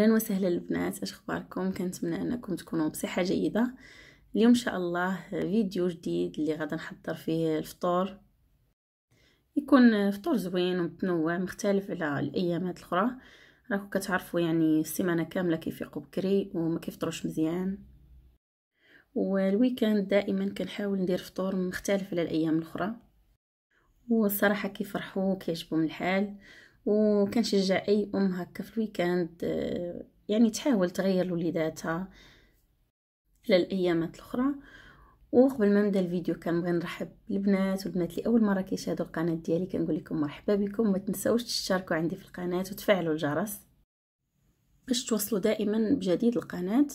اهلا وسهلا البنات اش اخباركم كنتمنى انكم تكونوا بصحه جيده اليوم ان شاء الله فيديو جديد اللي غادي نحضر فيه الفطور يكون فطور زوين ومتنوع مختلف على الايامات الاخرى راكم كتعرفوا يعني السيمانه كامله كيفيقوا بكري وما كيفطروش مزيان والويكاند دائما كنحاول ندير فطور مختلف على الايام الاخرى والصراحه كيفرحوا وكيعجبهم الحال وكنشجع اي ام هكا في الويكاند آه، يعني تحاول تغير لوليداتها على الايامات الاخرى وقبل ما نبدا الفيديو كنبغي نرحب البنات والبنات اللي اول مره كيشاهدوا القناه ديالي كنقول لكم مرحبا بكم ما تنساوش تشتركوا عندي في القناه وتفعلوا الجرس باش توصلوا دائما بجديد القناه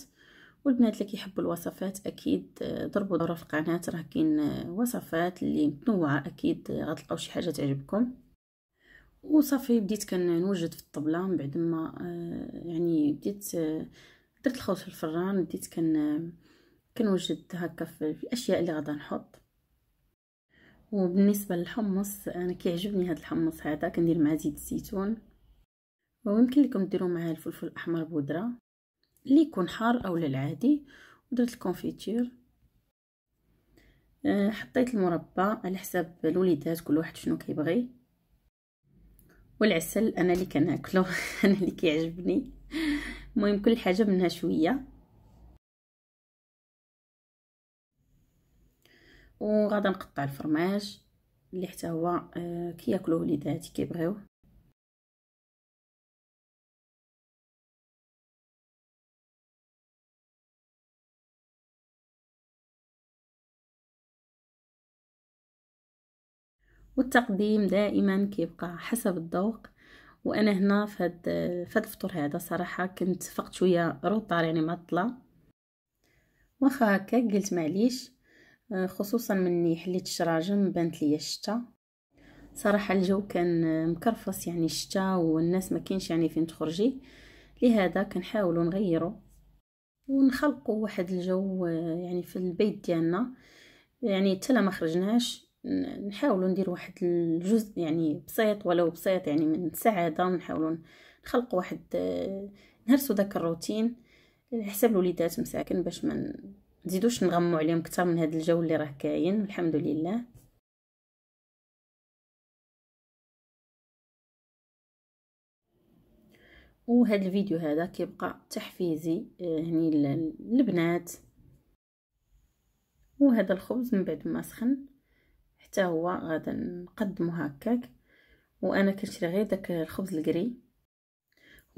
والبنات اللي كيحبوا الوصفات اكيد آه، ضربوا دوره في القناه راه كاين آه، وصفات اللي متنوعه اكيد غتلقاو شي حاجه تعجبكم وصافي بديت كنوجد في الطبله من بعد ما آه، يعني بديت آه، درت الخبز في الفران بديت كن آه، كنوجد هكا في الاشياء اللي غادا نحط وبالنسبه للحمص انا كيعجبني هذا الحمص هذا كندير معاه زيت الزيتون ويمكن لكم ديروا معاه الفلفل الاحمر بودره اللي يكون حار اولا العادي ودرت الكونفيتير حطيت المربى على حساب الوليدات كل واحد شنو كيبغي والعسل انا اللي كناكلو انا اللي كيعجبني المهم كل حاجه منها شويه وغادي نقطع الفرماج اللي حتى هو آه، كياكلوه وليداتي كيبغيوه والتقديم دائما كيبقى حسب الذوق وانا هنا فهاد فهاد الفطور هذا صراحه كنت فقت شويه روطار يعني معطله واخا هكا قلت معليش آه، خصوصا مني حليت الشراجم بانت ليا الشتا صراحه الجو كان مكرفص يعني الشتا والناس ما كاينش يعني فين تخرجي لهذا كنحاولوا نغيروا ونخلقوا واحد الجو آه، يعني في البيت ديالنا يعني حتى ما خرجناش نحاولوا ندير واحد الجزء يعني بسيط ولو بسيط يعني من السعادة نحاولوا نخلق واحد آه، نهرسوا داك الروتين حساب الوليدات مساكن باش ما نزيدوش نغمو عليهم كتر من هذا الجو اللي راه كاين الحمد لله وهذا الفيديو هذا كيبقى تحفيزي آه، هني للبنات وهذا الخبز من بعد ما سخن حتى هو غادا نقدمو هكاك وانا كنشري غير داك الخبز القري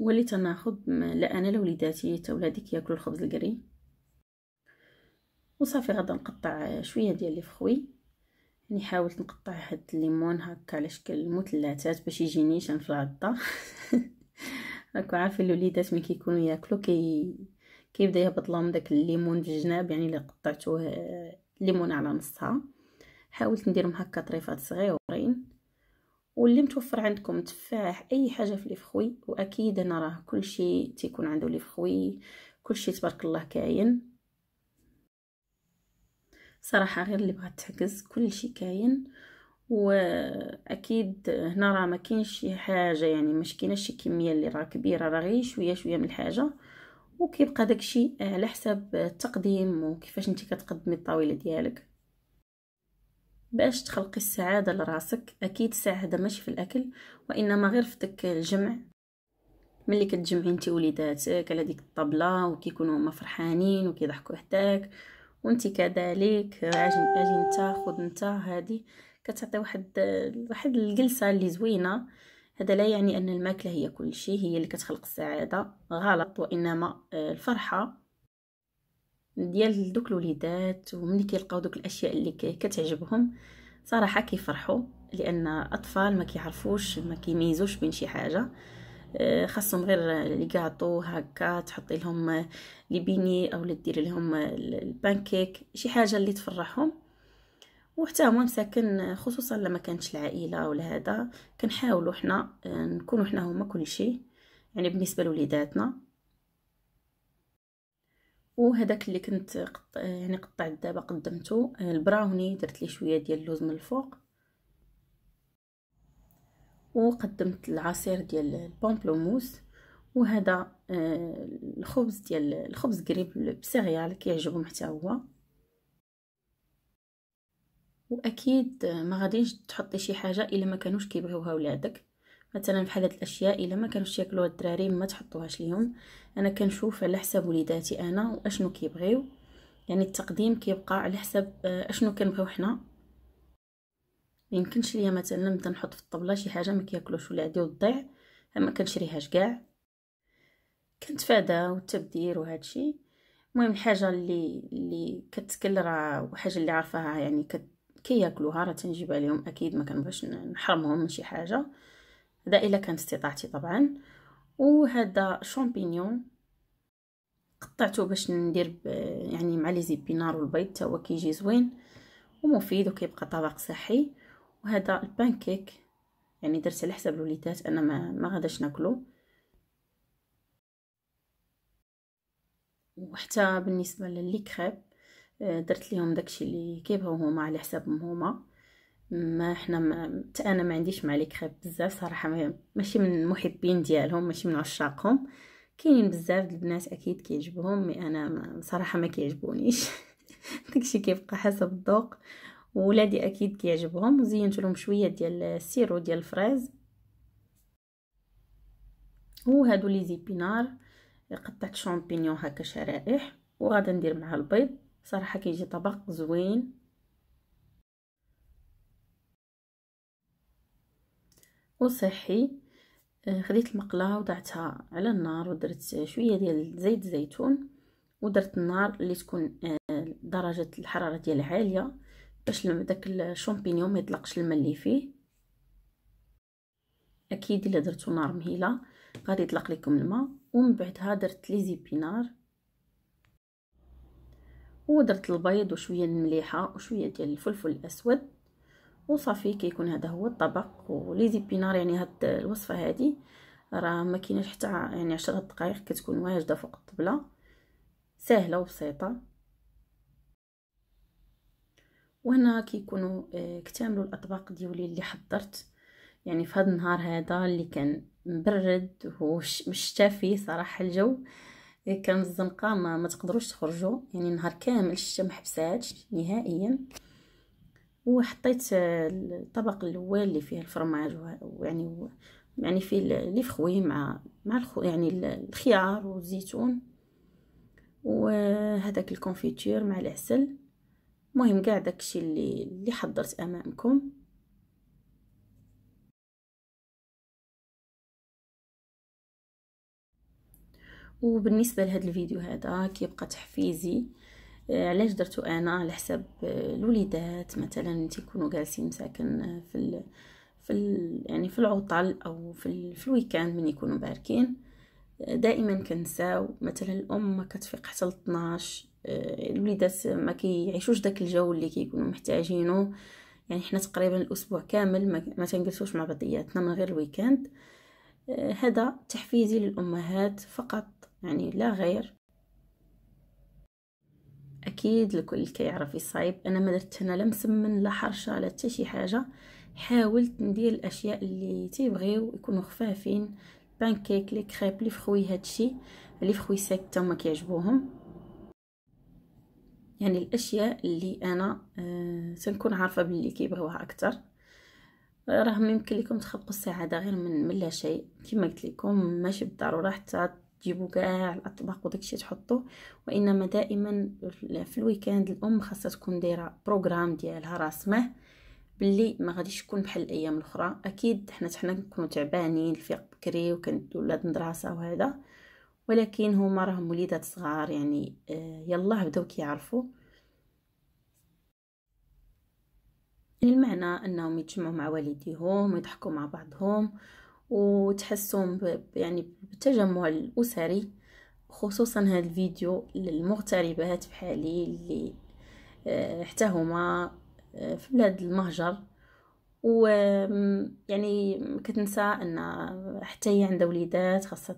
هو اللي تناخد لا انا لا وليداتي حتى ولادي كياكلوا الخبز القري وصافي غادا نقطع شويه ديال لي فخوي يعني حاولت نقطع هاد الليمون هكا على شكل مثلثات باش يجيني شان في العضه راكو عارفين الوليدات ملي كيكونوا ياكلوا كي كيبدا يهبط لهم داك الليمون في الجناب يعني اللي قطعته الليمون على نصها حاولت نديرهم هكا طريفات صغيورين واللي متوفر عندكم تفاح اي حاجه في الفخوي واكيد انا راه كلشي تيكون عنده الفخوي كلشي تبارك الله كاين صراحه غير اللي بغات تحجز كلشي كاين واكيد هنا راه ما كاينش شي حاجه يعني مش كاينه شي كميه اللي راه كبيره راه غير شويه شويه من الحاجه وكيبقى داكشي على حساب التقديم وكيفاش انت كتقدمي الطاوله ديالك باش تخلقي السعادة لراسك أكيد السعادة ماشي في الأكل وإنما غير في داك الجمع ملي كتجمعي انت وليداتك على ديك الطبلة وكيكونوا هما فرحانين وكيضحكوا حداك وانت كذلك اجي اجي انت خذ انت هذه كتعطي واحد واحد الجلسه اللي زوينه هذا لا يعني ان الماكله هي كل شيء هي اللي كتخلق السعاده غلط وانما آه، الفرحه ديال دوك الوليدات وملي كيلقاو دوك الاشياء اللي كتعجبهم صراحه كيفرحوا لان اطفال ما كيعرفوش ما كيميزوش بين شي حاجه آه، خاصهم غير لي كاطو هكا تحطي لهم لي بيني اولا ديري لهم البانكيك شي حاجه اللي تفرحهم وحتى هما مساكن خصوصا لما كانتش العائله ولا هذا كنحاولوا حنا آه، نكونوا حنا هما كلشي يعني بالنسبه لوليداتنا وهذاك اللي كنت قط... يعني قطعت دابا قدمته آه، البراوني درت ليه شويه ديال اللوز من الفوق وقدمت العصير ديال البومبلوموس وهذا آه الخبز ديال الخبز قريب بسيريال كيعجبهم حتى هو واكيد آه، ما غاديش تحطي شي حاجه الا ما كانوش كيبغيوها ولادك مثلا بحال هاد الاشياء الا ما كانوش ياكلوها الدراري ما تحطوهاش ليهم انا كنشوف على حساب وليداتي انا واشنو كيبغيو يعني التقديم كيبقى على حساب آه، اشنو كنبغيو حنا يمكنش ليا مثلا نبدا نحط في الطبله شي حاجه ما كياكلوش ولادي وتضيع ما كنشريهاش كاع كنتفادى وهذا وهادشي المهم الحاجه اللي اللي كتكل راه وحاجه اللي عارفاها يعني كياكلوها راه تنجيبها لهم اكيد ما كنبغيش نحرمهم من شي حاجه هذا الا كانت استطاعتي طبعا وهذا شامبينيون قطعته باش ندير يعني مع لي زيبينار والبيض تا هو كيجي زوين ومفيد وكيبقى طبق صحي وهذا البانكيك يعني درت على حساب الوليدات انا ما, ما غاداش ناكلو وحتى بالنسبه للي كريب آه، درت ليهم داكشي اللي كيبغيو هما على حسابهم هما ما احنا ما انا ما عنديش مع لي كريب بزاف صراحه ماشي من المحبين ديالهم ماشي من عشاقهم كاينين بزاف البنات اكيد كيعجبهم مي انا صراحه ما كيعجبونيش داكشي كيبقى حسب الذوق ولادي اكيد كيعجبهم وزينت لهم شويه ديال السيرو ديال الفريز وهادو لي زيبينار قطعت شامبينيون هكا شرائح وغادي ندير معها البيض صراحه كيجي طبق زوين وصحي آه، خديت المقله وضعتها على النار ودرت شويه ديال زيت الزيتون ودرت النار اللي تكون آه، درجه الحراره ديالها عاليه باش داك الشومبينيون ما يطلقش الماء اللي فيه اكيد الا درتو نار مهيله غادي يطلق لكم الماء ومن بعدها درت لي زيبينار ودرت البيض وشويه المليحه وشويه ديال الفلفل الاسود وصافي كيكون هذا هو الطبق ولي زيبينار يعني هاد الوصفه هذه راه ما كاينش حتى يعني 10 دقائق كتكون واجده فوق الطبله سهله وبسيطه وهنا كيكونوا اكتملوا آه، الاطباق ديولي اللي حضرت يعني في هذا النهار هذا اللي كان مبرد ومشتا فيه صراحه الجو آه، كان الزنقه ما, ما تقدروش تخرجوا يعني نهار كامل الشمس محبساتش نهائيا وحطيت آه، الطبق الاول اللي فيه الفرماج ويعني يعني فيه لي فخوي مع مع الخو يعني الخيار والزيتون وهذاك الكونفيتير مع العسل مهم كاع داكشي اللي اللي حضرت امامكم وبالنسبه لهذا الفيديو هذا كيبقى تحفيزي آه، علاش درتو انا على حساب آه، الوليدات مثلا تيكونوا جالسين ساكن آه، في ال... في ال... يعني في العطل او في, ال... في الويكاند من يكونوا باركين دائما كنساو مثلا الام ما كتفيق حتى ل 12 الوليدات ما كيعيشوش داك الجو اللي كيكونوا محتاجينه يعني حنا تقريبا الاسبوع كامل ما تنجلسوش مع بعضياتنا من غير الويكاند هذا تحفيزي للامهات فقط يعني لا غير اكيد الكل كيعرف يصايب انا ما درت هنا لا مسمن لا حرشه لا حتى شي حاجه حاولت ندير الاشياء اللي تيبغيو يكونوا خفافين بانكيك لي كريب لي فخوي هادشي لي فخوي ساك حتى هما كيعجبوهم يعني الاشياء اللي انا آه تنكون عارفه باللي كيبغيوها اكثر راه يمكن لكم تخلقوا السعاده غير من, من لا شيء كما قلت لكم ماشي بالضروره حتى تجيبوا كاع الاطباق وداكشي تحطوه وانما دائما في الويكاند الام خاصها تكون دايره بروغرام ديالها راسمه باللي ما غاديش يكون بحال الايام الاخرى اكيد حنا حنا كنكونوا تعبانين الفيق بكري وكندو ولاد مدرسه وهذا ولكن هما راهم وليدات صغار يعني آه، يلاه بداو كيعرفوا المعنى انهم يتجمعوا مع والديهم ويضحكوا مع بعضهم وتحسون يعني بالتجمع الأسري خصوصا هذا الفيديو للمغتربات بحالي اللي آه، حتى هما آه، في بلاد المهجر و يعني كتنسى ان حتى هي عندها وليدات خاصها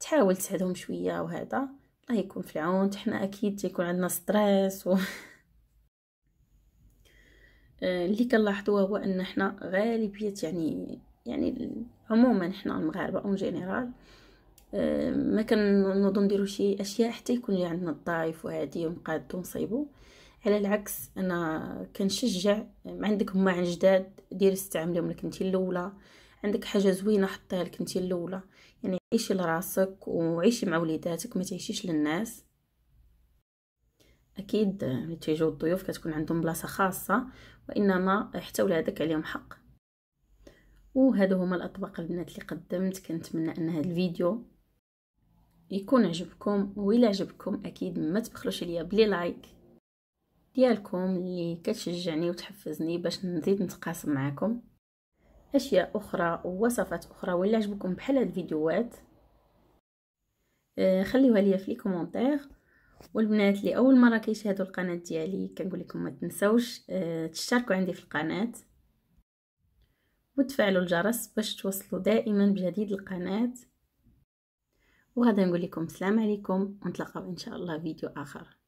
تحاول تساعدهم شويه وهذا الله يكون في العون حنا اكيد تيكون عندنا ستريس و آه، اللي كنلاحظوها هو ان حنا غالبيه يعني يعني عموما حنا المغاربه اون جينيرال آه، ما كنظن نديرو شي اشياء حتى يكون لي عندنا الضعيف وهادي ونقادو ونصيبو على العكس انا كنشجع ما عندك هما عن جداد دير استعملهم لك انت الاولى عندك حاجه زوينه حطيها لك انت الاولى يعني عيشي لراسك وعيشي مع وليداتك ما تعيشيش للناس اكيد ملي تيجيو الضيوف كتكون عندهم بلاصه خاصه وانما حتى ولادك عليهم حق وهذا هما الاطباق البنات اللي قدمت كنتمنى ان هذا الفيديو يكون عجبكم وإلا عجبكم اكيد ما تبخلوش ليا بلي لايك ديالكم اللي كتشجعني وتحفزني باش نزيد نتقاسم معكم اشياء اخرى ووصفات اخرى ولا عجبكم بحال هاد الفيديوهات آه، خليوها ليا في لي كومونتير والبنات اللي اول مره كيشاهدوا القناه ديالي كنقول لكم ما تنساوش آه، تشتركوا عندي في القناه وتفعلوا الجرس باش توصلوا دائما بجديد القناة وهذا نقول لكم السلام عليكم ونتلقاو ان شاء الله فيديو اخر